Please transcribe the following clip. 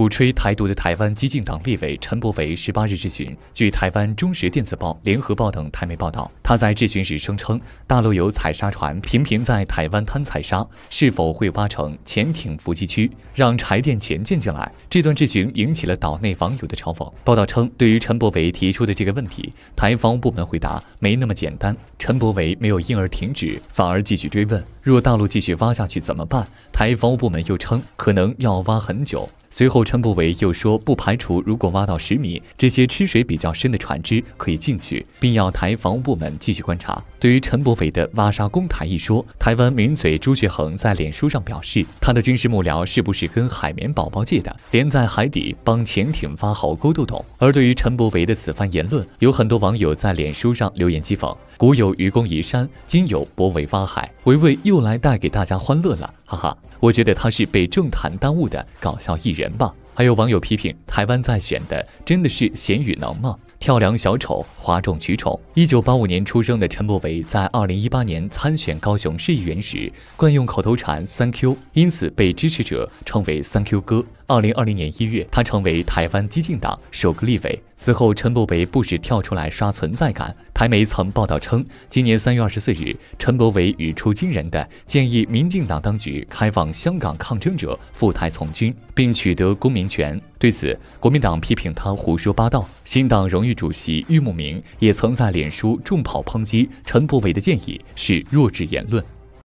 鼓吹台独的台湾激进党立委陈柏维十八日质询，据台湾中时电子报、联合报等台媒报道，他在质询时声称，大陆有采砂船频频在台湾滩采砂，是否会挖成潜艇伏击区，让柴电潜舰进来？这段质询引起了岛内网友的嘲讽。报道称，对于陈柏维提出的这个问题，台防务部门回答没那么简单。陈柏维没有因而停止，反而继续追问，若大陆继续挖下去怎么办？台防务部门又称，可能要挖很久。随后，陈柏伟又说，不排除如果挖到十米，这些吃水比较深的船只可以进去，并要台防务部门继续观察。对于陈柏伟的挖沙公台一说，台湾名嘴朱学恒在脸书上表示，他的军事幕僚是不是跟海绵宝宝借的，连在海底帮潜艇挖壕沟都懂。而对于陈柏伟的此番言论，有很多网友在脸书上留言讥讽：“古有愚公移山，今有柏伟挖海，维维又来带给大家欢乐了。”哈哈，我觉得他是被政坛耽误的搞笑艺人吧。还有网友批评台湾在选的真的是咸鱼能吗？跳梁小丑，哗众取宠。一九八五年出生的陈柏维，在二零一八年参选高雄市议员时，惯用口头禅“三 Q”，因此被支持者称为“三 Q 哥”。二零二零年一月，他成为台湾激进党首个立委。此后，陈伯伟不时跳出来刷存在感。台媒曾报道称，今年三月二十四日，陈伯伟语出惊人的建议，民进党当局开放香港抗争者赴台从军，并取得公民权。对此，国民党批评他胡说八道。新党荣誉主席郁慕明也曾在脸书重炮抨击陈伯伟的建议是弱智言论。